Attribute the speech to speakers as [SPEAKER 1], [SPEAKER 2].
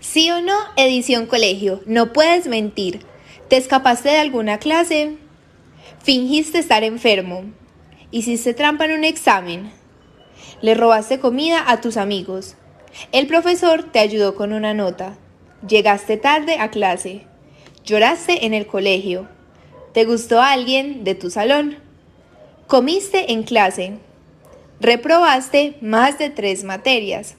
[SPEAKER 1] Sí o no, edición colegio, no puedes mentir. ¿Te escapaste de alguna clase? ¿Fingiste estar enfermo? ¿Hiciste trampa en un examen? ¿Le robaste comida a tus amigos? El profesor te ayudó con una nota. Llegaste tarde a clase. Lloraste en el colegio. ¿Te gustó alguien de tu salón? Comiste en clase. Reprobaste más de tres materias.